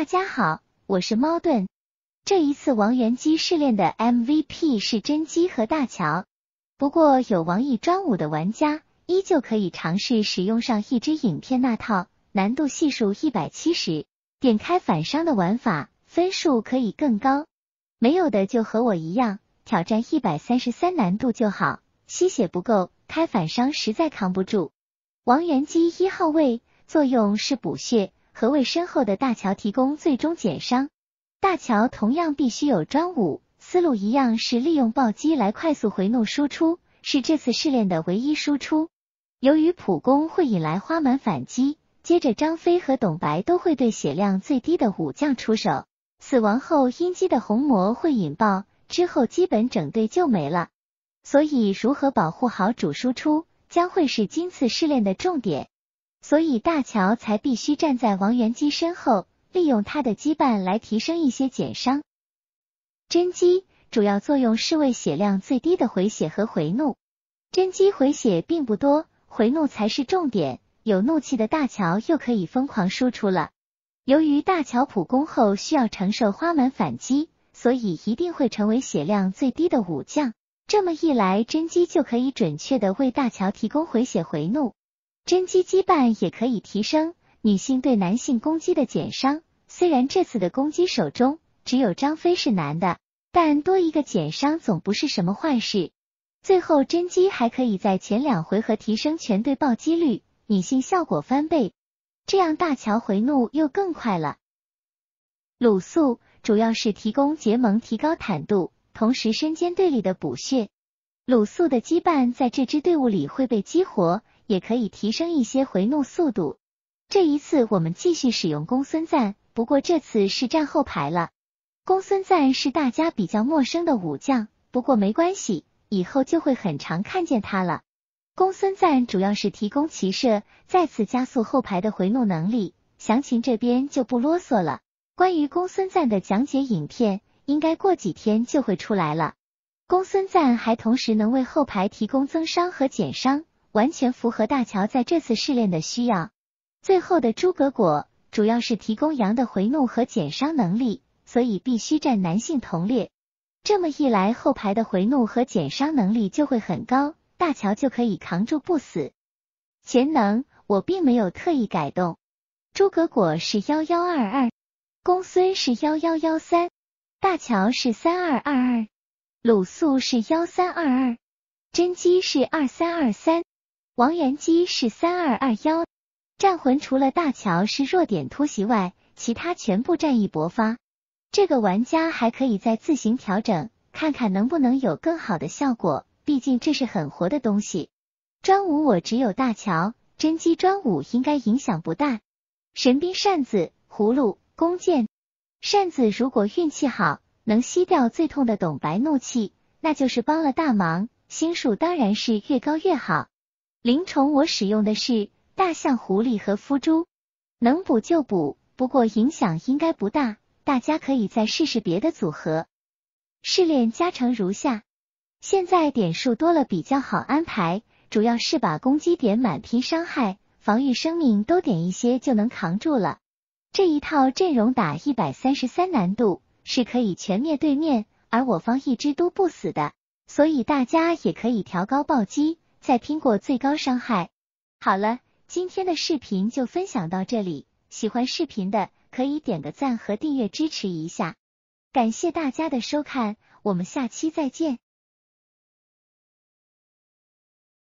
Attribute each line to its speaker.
Speaker 1: 大家好，我是猫顿。这一次王元姬试炼的 MVP 是甄姬和大乔，不过有王毅专武的玩家依旧可以尝试使用上一支影片那套难度系数一百七十点开反伤的玩法，分数可以更高。没有的就和我一样挑战一百三十三难度就好，吸血不够，开反伤实在扛不住。王元姬一号位作用是补血。和为身后的大乔提供最终减伤？大乔同样必须有专武，思路一样是利用暴击来快速回怒输出，是这次试炼的唯一输出。由于普攻会引来花满反击，接着张飞和董白都会对血量最低的武将出手，死亡后阴姬的红魔会引爆，之后基本整队就没了。所以，如何保护好主输出，将会是今次试炼的重点。所以大乔才必须站在王元姬身后，利用他的羁绊来提升一些减伤。甄姬主要作用是为血量最低的回血和回怒。甄姬回血并不多，回怒才是重点。有怒气的大乔又可以疯狂输出了。由于大乔普攻后需要承受花满反击，所以一定会成为血量最低的武将。这么一来，甄姬就可以准确的为大乔提供回血回怒。甄姬羁绊也可以提升女性对男性攻击的减伤。虽然这次的攻击手中只有张飞是男的，但多一个减伤总不是什么坏事。最后，甄姬还可以在前两回合提升全队暴击率，女性效果翻倍，这样大乔回怒又更快了。鲁肃主要是提供结盟，提高坦度，同时身兼队里的补血。鲁肃的羁绊在这支队伍里会被激活。也可以提升一些回怒速度。这一次我们继续使用公孙瓒，不过这次是站后排了。公孙瓒是大家比较陌生的武将，不过没关系，以后就会很常看见他了。公孙瓒主要是提供骑射，再次加速后排的回怒能力。详情这边就不啰嗦了。关于公孙瓒的讲解影片，应该过几天就会出来了。公孙瓒还同时能为后排提供增伤和减伤。完全符合大乔在这次试炼的需要。最后的诸葛果主要是提供羊的回怒和减伤能力，所以必须占男性同列。这么一来，后排的回怒和减伤能力就会很高，大乔就可以扛住不死。潜能我并没有特意改动。诸葛果是幺幺二二，公孙是幺幺幺三，大乔是三二二二，鲁肃是幺三二二，甄姬是二三二三。王元姬是三二二幺战魂，除了大乔是弱点突袭外，其他全部战役勃发。这个玩家还可以再自行调整，看看能不能有更好的效果。毕竟这是很活的东西。专武我只有大乔，甄姬专武应该影响不大。神兵扇子、葫芦、弓箭，扇子如果运气好能吸掉最痛的董白怒气，那就是帮了大忙。星数当然是越高越好。灵宠我使用的是大象、狐狸和夫猪，能补就补，不过影响应该不大。大家可以再试试别的组合。试炼加成如下，现在点数多了比较好安排，主要是把攻击点满、拼伤害、防御生命都点一些就能扛住了。这一套阵容打一百三十三难度是可以全灭对面，而我方一只都不死的，所以大家也可以调高暴击。在拼过最高伤害。好了，今天的视频就分享到这里。喜欢视频的可以点个赞和订阅支持一下，感谢大家的收看，我们下期再见。